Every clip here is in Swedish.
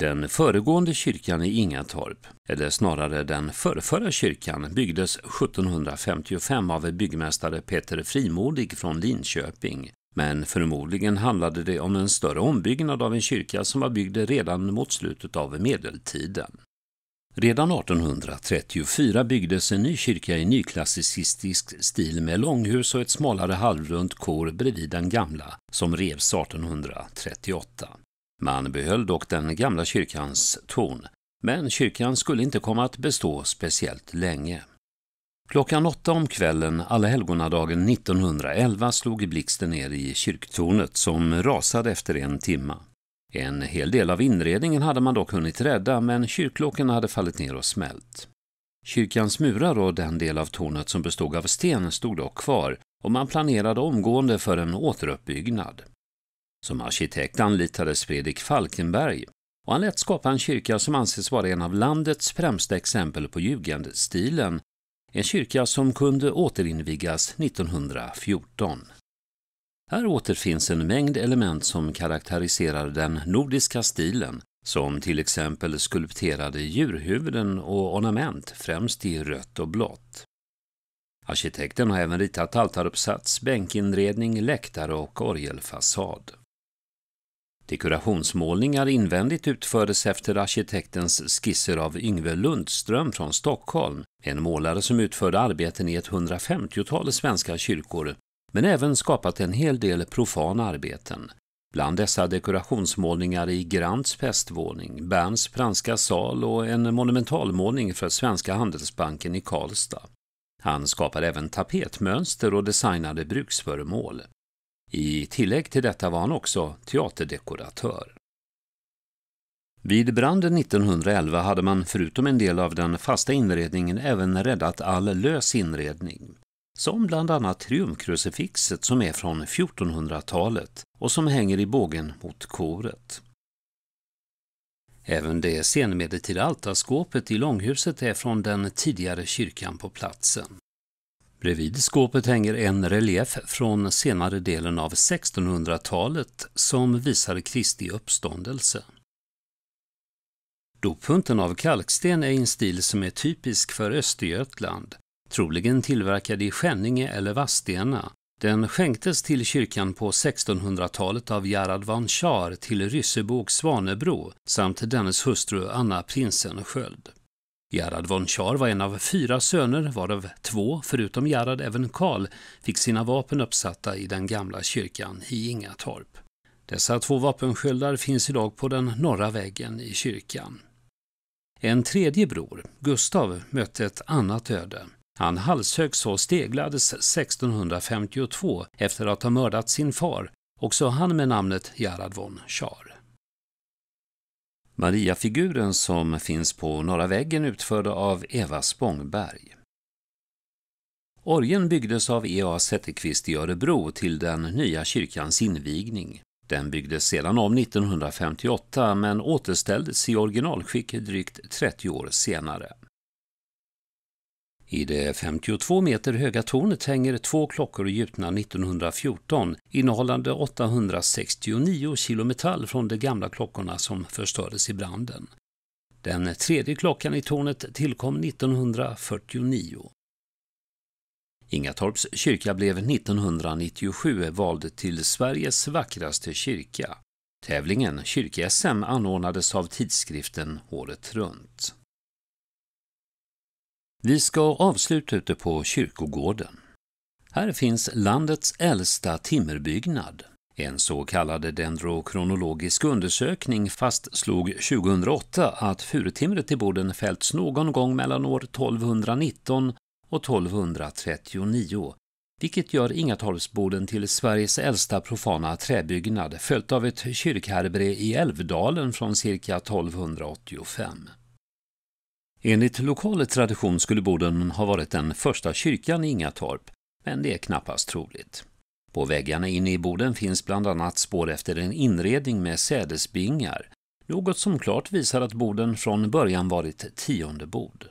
Den föregående kyrkan i Ingatorp, eller snarare den förrförra kyrkan, byggdes 1755 av byggmästare Peter Frimodig från Linköping. Men förmodligen handlade det om en större ombyggnad av en kyrka som var byggd redan mot slutet av medeltiden. Redan 1834 byggdes en ny kyrka i nyklassicistisk stil med långhus och ett smalare halvrunt kor bredvid den gamla som revs 1838. Man behöll dock den gamla kyrkans torn, men kyrkan skulle inte komma att bestå speciellt länge. Klockan åtta om kvällen alla helgonadagen 1911 slog blixten ner i kyrktornet som rasade efter en timma. En hel del av inredningen hade man dock hunnit rädda, men kyrklocken hade fallit ner och smält. Kyrkans murar och den del av tornet som bestod av sten stod dock kvar och man planerade omgående för en återuppbyggnad. Som arkitekt anlitades Fredrik Falkenberg och han lät skapa en kyrka som anses vara en av landets främsta exempel på jugendstilen. En kyrka som kunde återinvigas 1914. Här återfinns en mängd element som karaktäriserar den nordiska stilen, som till exempel skulpterade djurhuvuden och ornament, främst i rött och blått. Arkitekten har även ritat altaruppsats, bänkinredning, läktare och orgelfasad. Dekorationsmålningar invändigt utfördes efter arkitektens skisser av Yngve Lundström från Stockholm, en målare som utförde arbeten i ett 150-tal svenska kyrkor, men även skapat en hel del profana arbeten. Bland dessa dekorationsmålningar i Grants festvåning, Berns franska sal och en monumentalmålning för Svenska Handelsbanken i Karlstad. Han skapade även tapetmönster och designade bruksföremål. I tillägg till detta var han också teaterdekoratör. Vid branden 1911 hade man förutom en del av den fasta inredningen även räddat all lös inredning, som bland annat triumfkrucifixet som är från 1400-talet och som hänger i bågen mot koret. Även det senmedeltida altarskåpet i långhuset är från den tidigare kyrkan på platsen. Bredvid skåpet hänger en relief från senare delen av 1600-talet som visar Kristi uppståndelse. Dopunten av kalksten är en stil som är typisk för Östergötland, troligen tillverkad i Skänninge eller Vadstena. Den skänktes till kyrkan på 1600-talet av Gerhard van Schaar till Ryssebo och Svanebro samt dennes hustru Anna Prinsensköld. Gerhard von Schaar var en av fyra söner, varav två, förutom Gerhard även Karl, fick sina vapen uppsatta i den gamla kyrkan i Ingatorp. Dessa två vapensköldar finns idag på den norra väggen i kyrkan. En tredje bror, Gustav, mötte ett annat öde. Han halshöggs och steglades 1652 efter att ha mördat sin far, också han med namnet Gerhard von Schaar. Mariafiguren som finns på norra väggen utförd av Eva Spångberg. Orgen byggdes av E.A. Zetterqvist i Örebro till den nya kyrkans invigning. Den byggdes sedan om 1958 men återställdes i originalskick drygt 30 år senare. I det 52 meter höga tornet hänger två klockor gjutna 1914 innehållande 869 kilo metall från de gamla klockorna som förstördes i branden. Den tredje klockan i tornet tillkom 1949. Ingatorps kyrka blev 1997 vald till Sveriges vackraste kyrka. Tävlingen Kyrk-SM anordnades av tidskriften Året runt. Vi ska avsluta ute på kyrkogården. Här finns landets äldsta timmerbyggnad. En så kallad dendrokronologisk undersökning fastslog 2008 att furutimret i Boden fällts någon gång mellan år 1219 och 1239, vilket gör Ingatorpsboden till Sveriges äldsta profana träbyggnad, följt av ett kyrkherbre i Älvdalen från cirka 1285. Enligt lokal tradition skulle Boden ha varit den första kyrkan i Ingatorp, men det är knappast troligt. På väggarna inne i Boden finns bland annat spår efter en inredning med sädesbingar, något som klart visar att Boden från början varit tiondebod.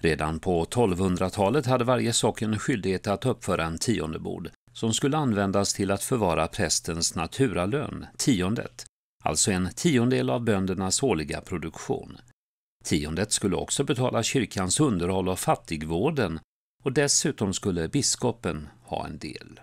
Redan på 1200-talet hade varje socken skyldighet att uppföra en tiondebod som skulle användas till att förvara prästens naturalön, tiondet, alltså en tiondel av böndernas årliga produktion. Tiondet skulle också betala kyrkans underhåll av fattigvården och dessutom skulle biskopen ha en del.